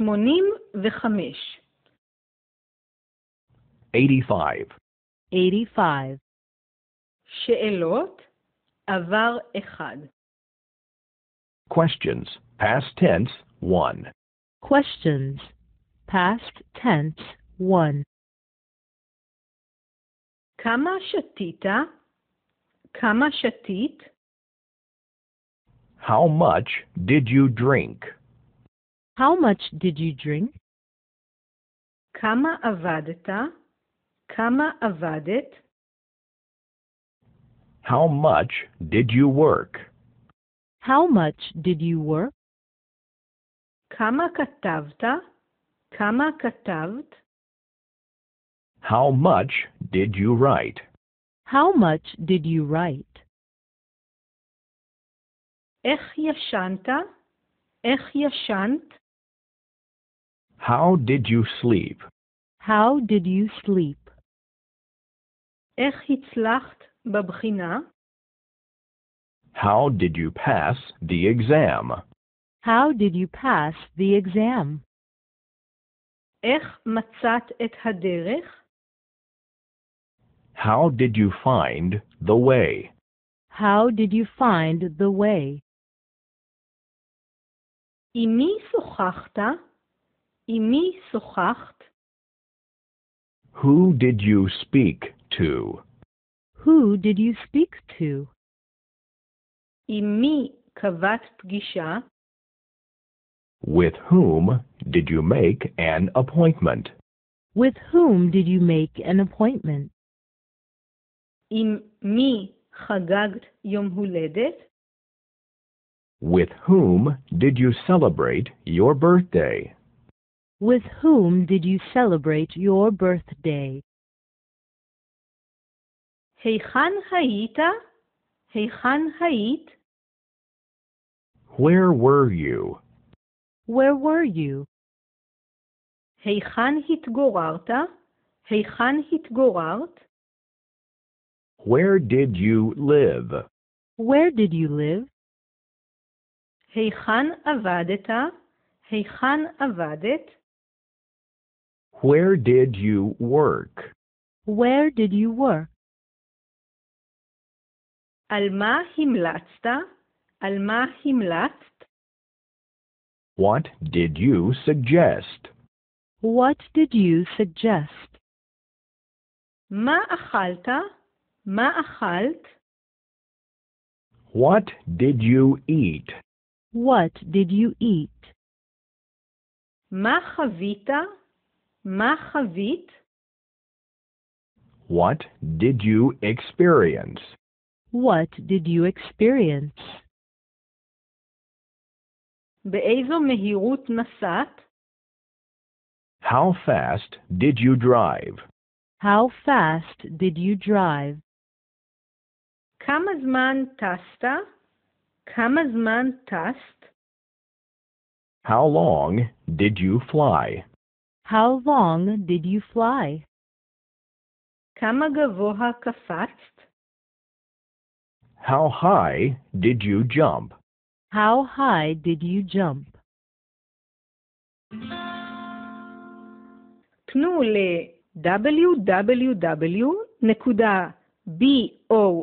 85 85 שאלות עבר Questions past tense 1 Questions past tense 1 כמה שתית? כמה שתית? How much did you drink? How much did you drink? Kama avadita? Kama avadit? How much did you work? How much did you work? Kama כתבת? Kama כתבת? How much did you write? How much did you write? איך ישנת? איך ישנת? How did you sleep? How did you sleep? איך הצלחת How did you pass the exam? How did you pass the exam? איך מצאת את How did you find the way? How did you find the way? עם מי שוחחת? מי שוחחת? Who did you speak to? Who did you speak to? מי קבעת פגישה? With whom did you make an appointment? With whom did you make an appointment? עם מי חגגת יום הולדת? With whom did you celebrate your birthday? With whom did you celebrate your birthday? Heychan hayita? Heychan hayit? Where were you? Where were you? Heychan hitgorarta? Ah? Heychan hitgorart? Where did you live? Where did you live? Heychan avadeta? Ah? Heychan avadet? Avadet? Where did you work? Where did you work? Alma מה Alma על What did you suggest? What did you suggest? Ma achalta, ma achalt. What did you eat? What did you eat? Ma חווית? מה חווית? What did you experience? What did you experience? באיזו מהירות נסעת? How fast did you drive? How fast did you drive? כמה זמן טסת? כמה זמן טסת? How long did you fly? How long did you fly? כמה גבוה קפצת? How high did you jump? How high did you jump? פנו ל b o.